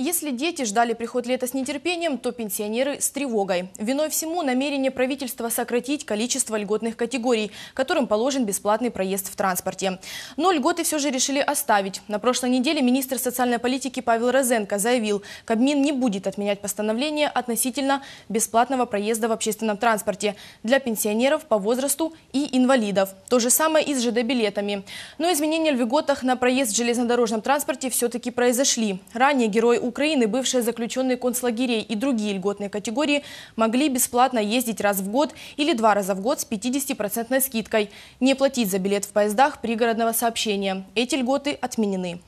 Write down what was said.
Если дети ждали приход лета с нетерпением, то пенсионеры с тревогой. Виной всему намерение правительства сократить количество льготных категорий, которым положен бесплатный проезд в транспорте. Но льготы все же решили оставить. На прошлой неделе министр социальной политики Павел Розенко заявил, Кабмин не будет отменять постановление относительно бесплатного проезда в общественном транспорте для пенсионеров по возрасту и инвалидов. То же самое и с ЖД-билетами. Но изменения в льготах на проезд в железнодорожном транспорте все-таки произошли. Ранее герой Украины бывшие заключенные концлагерей и другие льготные категории могли бесплатно ездить раз в год или два раза в год с 50% скидкой, не платить за билет в поездах пригородного сообщения. Эти льготы отменены.